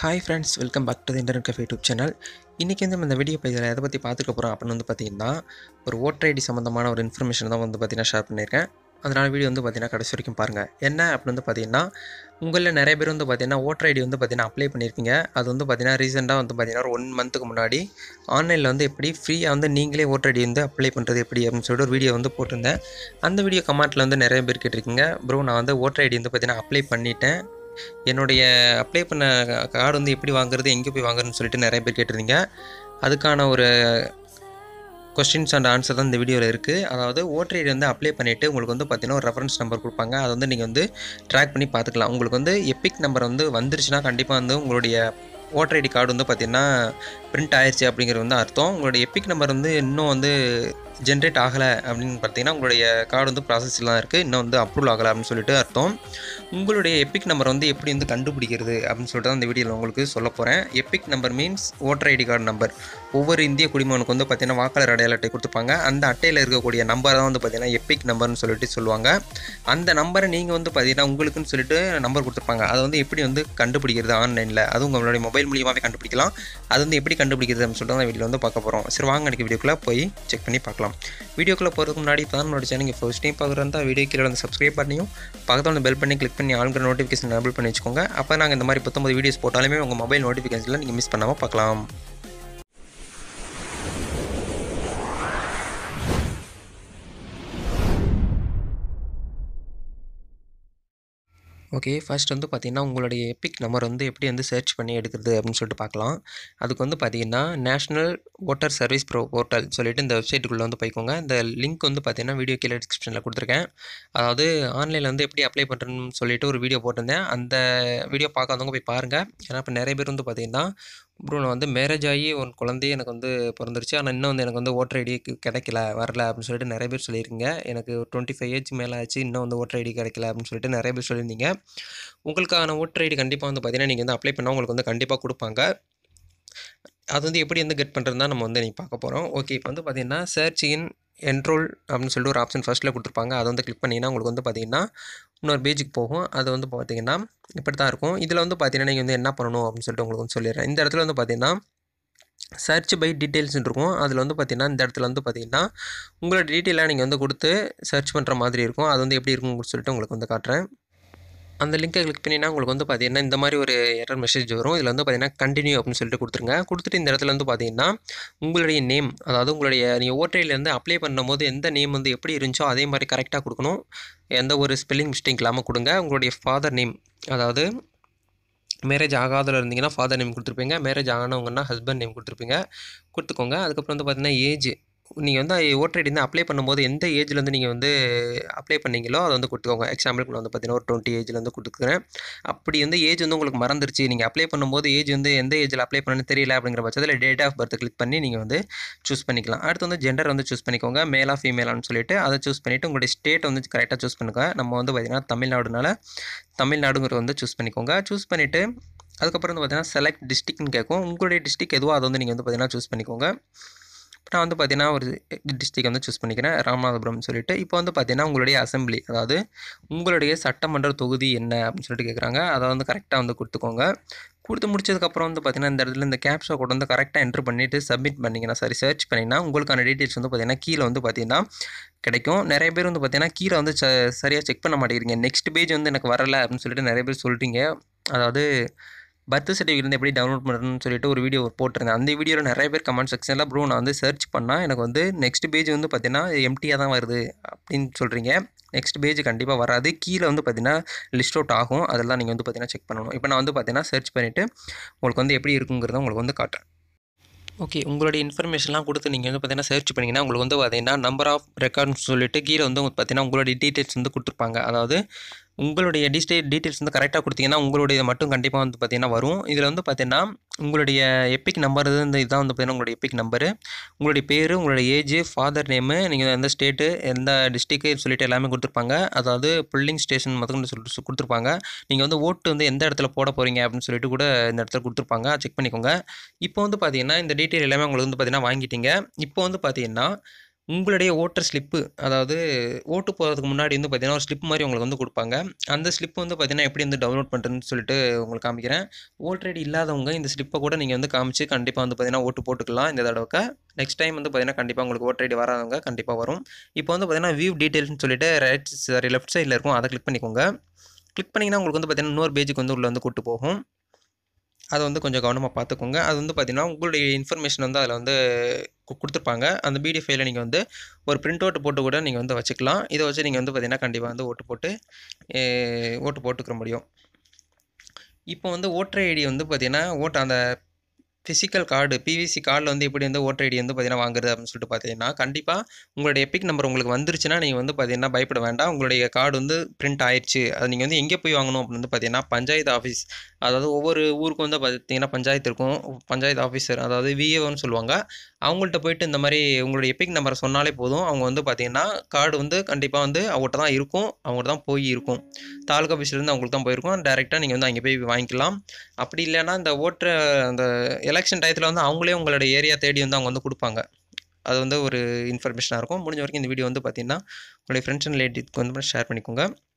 hi friends welcome back to internet cafe YouTube channel இன்றைக்கி வந்து நம்ம இந்த வீடியோ பேஜில் எதை பற்றி பார்த்துக்க போகிறோம் அப்படின்னு வந்து பார்த்திங்கன்னா ஒரு ஓட்டர் ஐடி சம்மந்தமான ஒரு இன்ஃபர்மேஷன் தான் வந்து பார்த்திங்கன்னா ஷேர் பண்ணியிருக்கேன் அதனால் வீடியோ வந்து பார்த்திங்கன்னா கடைசி வரைக்கும் பாருங்கள் என்ன அப்படின்னு வந்து பார்த்திங்கன்னா உங்களில் நிறைய பேர் வந்து பார்த்திங்கன்னா ஓட்டர் ஐடி வந்து பார்த்திங்கன்னா அப்ளை பண்ணியிருப்பீங்க அது வந்து பார்த்திங்கன்னா ரீசெண்டாக வந்து பார்த்திங்கன்னா ஒரு ஒன் மந்த்துக்கு முன்னாடி ஆன்லைனில் வந்து எப்படி ஃப்ரீயாக வந்து நீங்களே ஓட்டர் ஐடி வந்து அப்ளை பண்ணுறது எப்படி அப்படின்னு சொல்லிட்டு ஒரு வீடியோ வந்து போட்டிருந்தேன் அந்த வீடியோ கமெண்ட்டில் வந்து நிறைய பேர் கேட்டிருக்கீங்க ப்ரோ நான் வந்து ஓட்டர் ஐடி வந்து பார்த்திங்கன்னா அப்ளை பண்ணிட்டேன் என்னுடைய அப்ளை பண்ண கார்டு வந்து எப்படி வாங்குறது எங்கே போய் வாங்குறதுன்னு சொல்லிட்டு நிறைய பேர் கேட்டிருந்தீங்க அதுக்கான ஒரு கொஸ்டின்ஸ் அண்ட் ஆன்சர் தான் இந்த வீடியோவில் இருக்குது அதாவது ஓட்டர் ஐடி வந்து அப்ளை பண்ணிவிட்டு உங்களுக்கு வந்து பார்த்திங்கன்னா ஒரு ரெஃபரன்ஸ் நம்பர் கொடுப்பாங்க அதை வந்து நீங்கள் வந்து ட்ராக் பண்ணி பார்த்துக்கலாம் உங்களுக்கு வந்து எப்பிக் நம்பர் வந்து வந்துருச்சுன்னா கண்டிப்பாக வந்து உங்களுடைய ஓட்டர் ஐடி கார்டு வந்து பார்த்திங்கன்னா பிரிண்ட் ஆயிடுச்சு அப்படிங்கிறது வந்து அர்த்தம் உங்களுடைய எப்பிக் நம்பர் வந்து இன்னும் வந்து ஜென்ரேட் ஆகலை அப்படின்னு பார்த்தீங்கன்னா உங்களுடைய கார்டு வந்து இல்லாமல் இருக்குது இன்னும் வந்து அப்ரூவல் ஆகலை அப்படின்னு சொல்லிட்டு அர்த்தம் உங்களுடைய எப்பிக் நம்பர் வந்து எப்படி வந்து கண்டுபிடிக்கிறது அப்படின்னு சொல்லிட்டு தான் வீடியோவில் உங்களுக்கு சொல்ல போகிறேன் EPIC number means voter ID card number ஒவ்வொரு இந்திய குடிமகனுக்கு வந்து பார்த்திங்கன்னா வாக்காளர் அடையாள அட்டை கொடுத்துருப்பாங்க அந்த அட்டையில் இருக்கக்கூடிய நம்பர் தான் வந்து பார்த்திங்கன்னா எப்பிக் நம்பர்னு சொல்லிட்டு சொல்லுவாங்க அந்த நம்பரை நீங்கள் வந்து பார்த்திங்கன்னா உங்களுக்குன்னு சொல்லிட்டு நம்பர் கொடுத்துருப்பாங்க அதை வந்து எப்படி வந்து கண்டுபிடிக்கிறது ஆன்லைனில் அது உங்களுடைய மொபைல் மூலியமாகவே கண்டுபிடிக்கலாம் அது வந்து எப்படி கண்டுபிடிக்கிறது அப்படின்னு சொல்லிட்டு தான் வீடியோ வந்து பார்க்க போகிறோம் சரி வாங்க அன்றைக்கி வீடியோக்குள்ளே போய் செக் பண்ணி பார்க்கலாம் வீடியோக்குள்ளே போகிறதுக்கு முன்னாடி இப்போ தான் நம்மளோட சேனல் ஃபர்ஸ்ட் டைம் பார்க்குறதா வீடியோ கீழே வந்து சப்ஸ்கிரைப் பண்ணியும் பக்கத்தில் பெல் பண்ணி கிளிக் பண்ணி ஆளுங்க நோட்டிஃபிகேஷன் அபிள் பண்ணி வச்சுக்கோங்க அப்போ நாங்கள் இந்த மாதிரி பத்தொம்பது வீடியோஸ் போட்டாலுமே உங்கள் மொபைல் நோட்டிஃபிகேஷனில் நீங்கள் மிஸ் பண்ணாமல் பார்க்கலாம் ஓகே ஃபர்ஸ்ட் வந்து பார்த்திங்கன்னா உங்களுடைய எபிக் நம்பர் வந்து எப்படி வந்து சர்ச் பண்ணி எடுக்கிறது அப்படின்னு சொல்லிட்டு பார்க்கலாம் அதுக்கு வந்து பார்த்திங்கன்னா national voter service pro portal சொல்லிட்டு இந்த வெப்சைட்டுக்குள்ளே வந்து போய்க்கோங்க இந்த லிங்க் வந்து பார்த்திங்கன்னா வீடியோ கீழே டிஸ்கிரிப்ஷனில் கொடுத்துருக்கேன் அதாவது ஆன்லைனில் வந்து எப்படி அப்ளை பண்ணுறேன்னு சொல்லிட்டு ஒரு வீடியோ போட்டிருந்தேன் அந்த வீடியோ பார்க்காதவங்க போய் பாருங்கள் ஏன்னா இப்போ நிறைய பேர் வந்து பார்த்திங்கன்னா ப்ரோ நான் வந்து மேரேஜ் ஆகி ஒரு குழந்தையே எனக்கு வந்து பிறந்துருச்சு ஆனால் இன்னும் வந்து எனக்கு வந்து ஓட்டர் ஐடி கிடைக்கல வரல அப்படின்னு சொல்லிட்டு நிறைய பேர் சொல்லியிருக்கீங்க எனக்கு ஒரு டுவெண்ட்டி ஃபைவ் ஏஜ் மேலே ஆச்சு இன்னும் வந்து ஓட்டர் ஐடி கிடைக்கல அப்படின்னு சொல்லிட்டு நிறைய பேர் சொல்லியிருந்தீங்க உங்களுக்கான ஓட்டர் ஐடி கண்டிப்பாக வந்து பார்த்தீங்கன்னா நீங்கள் வந்து அப்ளை பண்ணால் உங்களுக்கு வந்து கண்டிப்பாக கொடுப்பாங்க அது வந்து எப்படி வந்து கெட் பண்ணுறதுனா நம்ம வந்து நீங்கள் பார்க்க போகிறோம் ஓகே இப்போ வந்து பார்த்தீங்கன்னா சர்ச் இன் என்ரோல் அப்படின்னு சொல்லிட்டு ஒரு ஆப்ஷன் ஃபஸ்ட்டில் கொடுத்துருப்பாங்க அதை வந்து கிளிக் பண்ணிங்கன்னா உங்களுக்கு வந்து பார்த்திங்கன்னா இன்னொரு பேஜுக்கு போகும் அது வந்து பார்த்திங்கன்னா இப்படி தான் இருக்கும் இதில் வந்து பார்த்திங்கன்னா நீங்கள் வந்து என்ன பண்ணணும் அப்படின்னு சொல்லிட்டு உங்களுக்கு வந்து சொல்லிடுறேன் இந்த இடத்துல வந்து பார்த்திங்கன்னா சர்ச் பை டீட்டெயில்ஸ்னு இருக்கும் அதில் வந்து பார்த்திங்கன்னா இந்த இடத்துல வந்து பார்த்திங்கன்னா உங்களோட டீட்டெயிலாக நீங்கள் வந்து கொடுத்து சர்ச் பண்ணுற மாதிரி இருக்கும் அது வந்து எப்படி இருக்கும்னு சொல்லிட்டு உங்களுக்கு வந்து காட்டுறேன் அந்த லிங்க்கை கிளிக் பண்ணினா உங்களுக்கு வந்து பார்த்தீங்கன்னா இந்த மாதிரி ஒரு எரர் மெசேஜ் வரும் இதில் வந்து பார்த்தீங்கன்னா கண்டினியூ அப்படின்னு சொல்லிட்டு கொடுத்துருங்க கொடுத்துட்டு இந்த இடத்துல வந்து பார்த்தீங்கன்னா உங்களுடைய நேம் அதாவது உங்களுடைய நீங்கள் ஓட்டையிலேருந்து அப்ளை பண்ணும்போது எந்த நேம் வந்து எப்படி இருந்துச்சோ அதே மாதிரி கரெக்டாக கொடுக்கணும் எந்த ஒரு ஸ்பெல்லிங் மிஸ்டேக் இல்லாமல் கொடுங்க உங்களுடைய ஃபாதர் நேம் அதாவது மேரேஜ் ஆகாத இருந்தீங்கன்னா ஃபாதர் நேம் கொடுத்துருப்பீங்க மேரேஜ் ஆகினவங்கன்னா ஹஸ்பண்ட் நேம் கொடுத்துருப்பீங்க கொடுத்துக்கோங்க அதுக்கப்புறம் வந்து பார்த்தீங்கன்னா ஏஜ் நீங்கள் வந்து ஓட்டர் ஐடி வந்து அப்ளை பண்ணும்போது எந்த ஏஜில் வந்து நீங்கள் வந்து அப்ளை பண்ணீங்களோ அதை வந்து கொடுத்துக்கோங்க எக்ஸாம்பிளுக்கு வந்து பார்த்தீங்கன்னா ஒரு டுவெண்ட்டி ஏஜில் வந்து கொடுத்துக்கிறேன் அப்படி வந்து ஏஜ் வந்து உங்களுக்கு மறந்துருச்சு நீங்கள் அப்ளை பண்ணும்போது ஏஜ் வந்து எந்த ஏஜில் அப்ளை பண்ணணும்னு தெரியல அப்படிங்கிற பட்சத்தில் டேட் ஆஃப் பர்த் கிளிக் பண்ணி நீங்கள் வந்து சூஸ் பண்ணிக்கலாம் அடுத்து வந்து ஜெண்டர் வந்து சூஸ் பண்ணிக்கோங்க மேலா ஃபீமேலான்னு சொல்லிட்டு அதை சூஸ் பண்ணிவிட்டு உங்களுடைய ஸ்டேட் வந்து கரெக்டாக சூஸ் பண்ணுங்க நம்ம வந்து பார்த்திங்கன்னா தமிழ்நாடுனால தமிழ்நாடுங்கிற வந்து சூஸ் பண்ணிக்கோங்க சூஸ் பண்ணிவிட்டு அதுக்கப்புறம் வந்து பார்த்தீங்கன்னா செலக்ட் டிஸ்ட்ரிக்ட்னு கேட்கும் உங்களுடைய டிஸ்ட்ரிக் எதுவோ அதை வந்து நீங்கள் வந்து பார்த்திங்கன்னா சூஸ் பண்ணிக்கோங்க நான் வந்து பார்த்தீங்கன்னா ஒரு டிஸ்ட்ரிக் வந்து சூஸ் பண்ணிக்கிறேன் ராமநாதபுரம் சொல்லிட்டு இப்போ வந்து பார்த்தீங்கன்னா உங்களுடைய அசம்பிளி அதாவது உங்களுடைய சட்டமன்ற தொகுதி என்ன அப்படின்னு சொல்லிட்டு கேட்குறாங்க அதை வந்து கரெக்டாக வந்து கொடுத்துக்கோங்க கொடுத்து முடிச்சதுக்கப்புறம் வந்து பார்த்தீங்கன்னா இந்த இடத்துல இந்த கேப்ஷா கூட வந்து கரெக்டாக என்ட்ரு பண்ணிவிட்டு சப்மிட் பண்ணிங்கன்னா சாரி சர்ச் பண்ணிங்கன்னா உங்களுக்கான டீட்டெயில்ஸ் வந்து பார்த்தீங்கன்னா கீழே வந்து பார்த்தீங்கன்னா கிடைக்கும் நிறைய பேர் வந்து பார்த்தீங்கன்னா கீழே வந்து சரியாக செக் பண்ண மாட்டேங்கிறீங்க நெக்ஸ்ட் பேஜ் வந்து எனக்கு வரலை அப்படின்னு சொல்லிட்டு நிறைய பேர் சொல்கிறீங்க அதாவது பர்த் சர்டிஃபிகேட் எப்படி டவுன்லோட் பண்ணணும்னு சொல்லிட்டு ஒரு வீடியோ போட்டிருந்தேன் அந்த வீடியோவில் நிறைய பேர் கமெண்ட் செக்ஷனில் ப்ரோ நான் வந்து சர்ச் பண்ணால் எனக்கு வந்து நெக்ஸ்ட் பேஜ் வந்து பார்த்தீங்கன்னா எம்டியாக தான் வருது அப்படின்னு சொல்கிறீங்க நெக்ஸ்ட் பேஜ் கண்டிப்பாக வராது கீழே வந்து பார்த்திங்கன்னா லிஸ்ட் அவுட் ஆகும் அதெல்லாம் நீங்கள் வந்து பார்த்தீங்கன்னா செக் பண்ணணும் இப்போ நான் வந்து பார்த்திங்கன்னா சர்ச் பண்ணிவிட்டு உங்களுக்கு வந்து எப்படி இருக்குங்கிறத உங்களுக்கு வந்து காட்டுறேன் ஓகே உங்களுடைய இன்ஃபர்மேஷன்லாம் கொடுத்து நீங்கள் வந்து பார்த்தீங்கன்னா சர்ச் பண்ணிங்கன்னா உங்களுக்கு வந்து பார்த்தீங்கன்னா நம்பர் ஆஃப் ரெக்கார்ட்னு சொல்லிட்டு கீழே வந்து பார்த்தீங்கன்னா உங்களுடைய டீட்டெயில்ஸ் வந்து கொடுத்துருப்பாங்க அதாவது உங்களுடைய டீஸ்டே டீட்டெயில்ஸ் வந்து கரெக்டாக கொடுத்தீங்கன்னா உங்களுடைய மட்டும் கண்டிப்பாக வந்து பார்த்தீங்கன்னா வரும் இதில் வந்து பார்த்தீங்கன்னா உங்களுடைய எப்பிக் நம்பர் இந்த இதுதான் வந்து பார்த்தீங்கன்னா உங்களுடைய எப்பிக் நம்பரு உங்களுடைய பேர் உங்களுடைய ஏஜ் ஃபாதர் நேமு நீங்கள் எந்த ஸ்டேட்டு எந்த டிஸ்ட்ரிக்கு சொல்லிட்டு எல்லாமே கொடுத்துருப்பாங்க அதாவது புல்லிங் ஸ்டேஷன் மொத்தம் சொல்லிட்டு கொடுத்துருப்பாங்க நீங்கள் வந்து ஓட்டு வந்து எந்த இடத்துல போட போகிறீங்க அப்படின்னு சொல்லிட்டு கூட இந்த இடத்துல கொடுத்துருப்பாங்க செக் பண்ணிக்கோங்க இப்போ வந்து பார்த்தீங்கன்னா இந்த டீட்டெயில் எல்லாமே உங்களுக்கு வந்து பார்த்திங்கன்னா வாங்கிட்டீங்க இப்போ வந்து பார்த்தீங்கன்னா உங்களுடைய ஓட்டர் ஸ்லிப்பு அதாவது ஓட்டு போகிறதுக்கு முன்னாடி வந்து பார்த்தீங்கன்னா ஒரு ஸ்லிப் மாதிரி உங்களுக்கு வந்து கொடுப்பாங்க அந்த ஸ்லிப் வந்து பார்த்தீங்கன்னா எப்படி வந்து டவுன்லோட் பண்ணுறதுன்னு சொல்லிட்டு உங்களுக்கு காமிக்கிறேன் ஐடி இல்லாதவங்க இந்த ஸ்லிப்பை கூட நீங்கள் வந்து காமிச்சு கண்டிப்பாக வந்து பார்த்தீங்கன்னா ஓட்டு போட்டுக்கலாம் இந்த தடவைக்கு நெக்ஸ்ட் டைம் வந்து பார்த்தீங்கன்னா கண்டிப்பாக உங்களுக்கு ஓட்டர் ஐடி வராதவங்க கண்டிப்பாக வரும் இப்போ வந்து பார்த்தீங்கன்னா வியூ டீட்டெயில்ஸ்னு சொல்லிட்டு ரைட் சாரி லெஃப்ட் சைடில் இருக்கும் அதை கிளிக் பண்ணிக்கோங்க கிளிக் பண்ணிங்கன்னா உங்களுக்கு வந்து பார்த்தீங்கன்னா இன்னொரு பேஜுக்கு வந்து உள்ளே வந்து கூட்டு போகும் அதை வந்து கொஞ்சம் கவனமாக பார்த்துக்கோங்க அது வந்து பார்த்திங்கன்னா உங்களுடைய இன்ஃபர்மேஷன் வந்து அதில் வந்து கொடுத்துருப்பாங்க அந்த பிடிஎஃப் ஃபைலில் நீங்கள் வந்து ஒரு பிரிண்ட் அவுட் போட்டு கூட நீங்கள் வந்து வச்சுக்கலாம் இதை வச்சு நீங்கள் வந்து பார்த்திங்கன்னா கண்டிப்பாக வந்து ஓட்டு போட்டு ஓட்டு போட்டுக்கிற முடியும் இப்போ வந்து ஓட்டர் ஐடி வந்து பார்த்திங்கன்னா ஓட்டு அந்த ஃபிசிக்கல் கார்டு பிவிசி கார்டில் வந்து எப்படி வந்து ஓட்டர் ஐடி வந்து பார்த்தீங்கன்னா வாங்குறது அப்படின்னு சொல்லிட்டு பார்த்தீங்கன்னா கண்டிப்பாக உங்களுடைய எப்பிக் நம்பர் உங்களுக்கு வந்துருச்சுன்னா நீங்கள் வந்து பார்த்தீங்கன்னா பயப்பட வேண்டாம் உங்களுடைய கார்டு வந்து பிரிண்ட் ஆயிடுச்சு அது நீங்கள் வந்து எங்கே போய் வாங்கணும் அப்படின்னு வந்து பார்த்தீங்கன்னா பஞ்சாயத்து ஆஃபீஸ் அதாவது ஒவ்வொரு ஊருக்கும் வந்து பார்த்தீங்கன்னா பஞ்சாயத்து இருக்கும் பஞ்சாயத்து ஆஃபீஸர் அதாவது விஏஓன்னு சொல்லுவாங்க அவங்கள்ட்ட போயிட்டு இந்த மாதிரி உங்களுடைய எப்பிக் நம்பரை சொன்னாலே போதும் அவங்க வந்து பார்த்திங்கன்னா கார்டு வந்து கண்டிப்பாக வந்து அவங்கள்ட்ட தான் இருக்கும் அவங்கள்ட்ட தான் போய் இருக்கும் தாலுக்கா ஆஃபீஸ்லேருந்து அவங்களுக்கு தான் போயிருக்கும் டேரெக்டாக நீங்கள் வந்து அங்கே போய் வாங்கிக்கலாம் அப்படி இல்லைன்னா இந்த ஓட்டு அந்த எலெக்ஷன் டயத்தில் வந்து அவங்களே உங்களோட ஏரியா தேடி வந்து அவங்க வந்து கொடுப்பாங்க அது வந்து ஒரு இன்ஃபர்மேஷனாக இருக்கும் முடிஞ்ச வரைக்கும் இந்த வீடியோ வந்து பார்த்திங்கன்னா உங்களுடைய ஃப்ரெண்ட்ஸ் அண்ட் ரிலேட்டிவ்க்கு வந்து ஷேர் பண்ணிக்கோங்க